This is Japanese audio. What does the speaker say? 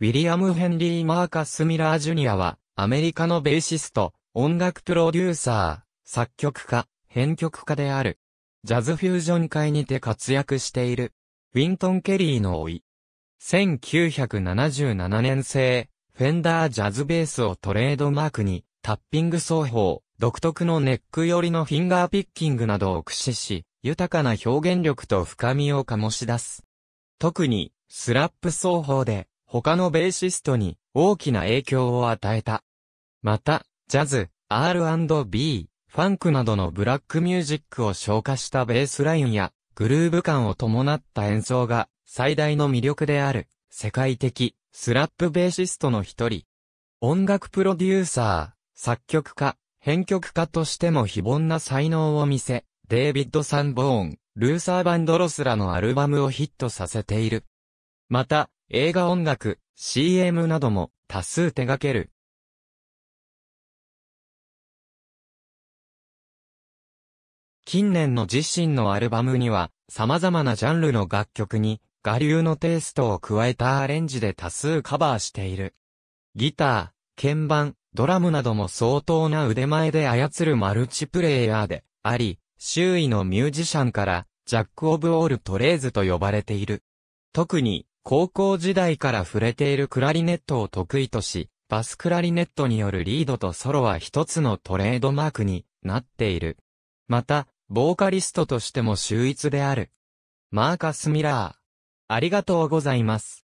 ウィリアム・ヘンリー・マーカス・ミラー・ジュニアは、アメリカのベーシスト、音楽プロデューサー、作曲家、編曲家である。ジャズフュージョン界にて活躍している。ウィントン・ケリーの老い。1977年製、フェンダージャズベースをトレードマークに、タッピング奏法、独特のネック寄りのフィンガーピッキングなどを駆使し、豊かな表現力と深みを醸し出す。特に、スラップ奏法で、他のベーシストに大きな影響を与えた。また、ジャズ、R&B、ファンクなどのブラックミュージックを消化したベースラインやグルーヴ感を伴った演奏が最大の魅力である世界的スラップベーシストの一人。音楽プロデューサー、作曲家、編曲家としても非凡な才能を見せ、デイビッド・サンボーン、ルーサー・バンドロスらのアルバムをヒットさせている。また、映画音楽、CM なども多数手掛ける。近年の自身のアルバムには、様々なジャンルの楽曲に、我流のテイストを加えたアレンジで多数カバーしている。ギター、鍵盤、ドラムなども相当な腕前で操るマルチプレイヤーであり、周囲のミュージシャンから、ジャック・オブ・オール・トレーズと呼ばれている。特に、高校時代から触れているクラリネットを得意とし、バスクラリネットによるリードとソロは一つのトレードマークになっている。また、ボーカリストとしても秀逸である。マーカス・ミラー。ありがとうございます。